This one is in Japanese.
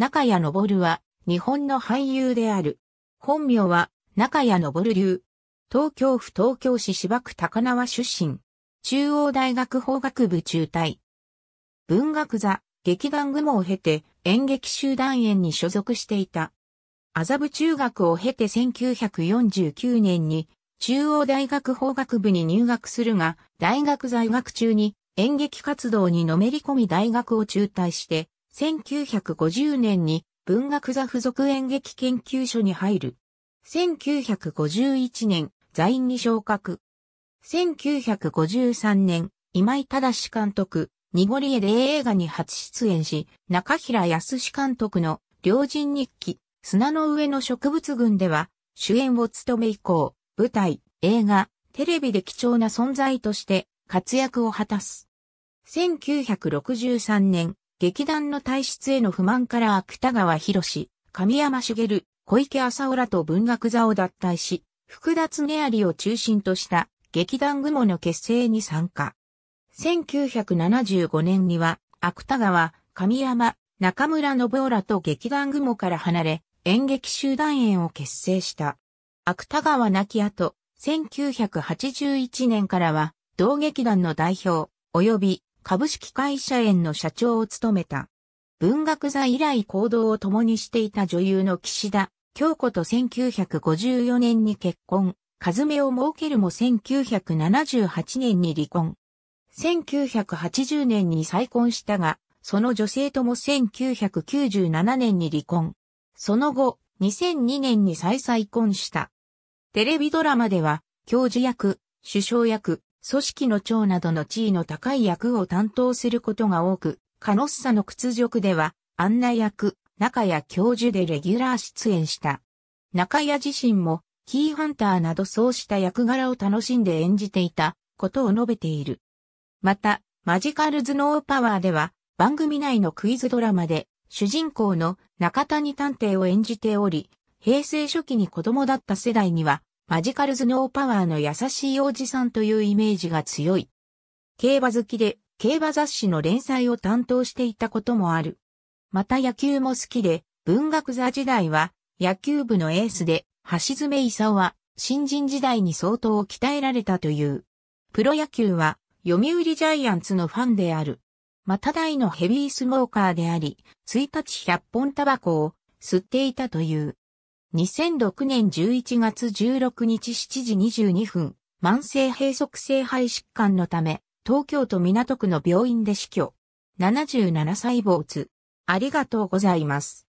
中谷昇は、日本の俳優である。本名は、中谷昇流。東京府東京市芝区高輪出身。中央大学法学部中退。文学座、劇団雲を経て演劇集団園に所属していた。麻布中学を経て1949年に中央大学法学部に入学するが、大学在学中に演劇活動にのめり込み大学を中退して、1950年に文学座附属演劇研究所に入る。1951年、座院に昇格。1953年、今井正監督、濁り絵で映画に初出演し、中平康監督の両人日記、砂の上の植物群では、主演を務め以降、舞台、映画、テレビで貴重な存在として活躍を果たす。1963年、劇団の体質への不満から芥川博士、神山茂、小池浅浦と文学座を脱退し、福田アリを中心とした劇団雲の結成に参加。1975年には、芥川、神山、中村信夫らと劇団雲から離れ、演劇集団演を結成した。芥川亡き後、1981年からは、同劇団の代表、及び株式会社園の社長を務めた。文学座以来行動を共にしていた女優の岸田京子と1954年に結婚、和目を設けるも1978年に離婚。1980年に再婚したが、その女性とも1997年に離婚。その後、2002年に再再婚した。テレビドラマでは、教授役、首相役、組織の長などの地位の高い役を担当することが多く、カノッサの屈辱では、案内役、中谷教授でレギュラー出演した。中谷自身も、キーハンターなどそうした役柄を楽しんで演じていたことを述べている。また、マジカルズノーパワーでは、番組内のクイズドラマで、主人公の中谷探偵を演じており、平成初期に子供だった世代には、マジカルズノーパワーの優しいおじさんというイメージが強い。競馬好きで、競馬雑誌の連載を担当していたこともある。また野球も好きで、文学座時代は野球部のエースで、橋爪勲は新人時代に相当鍛えられたという。プロ野球は読売ジャイアンツのファンである。また大のヘビースモーカーであり、1日100本タバコを吸っていたという。2006年11月16日7時22分、慢性閉塞性肺疾患のため、東京都港区の病院で死去。77歳坊主。ありがとうございます。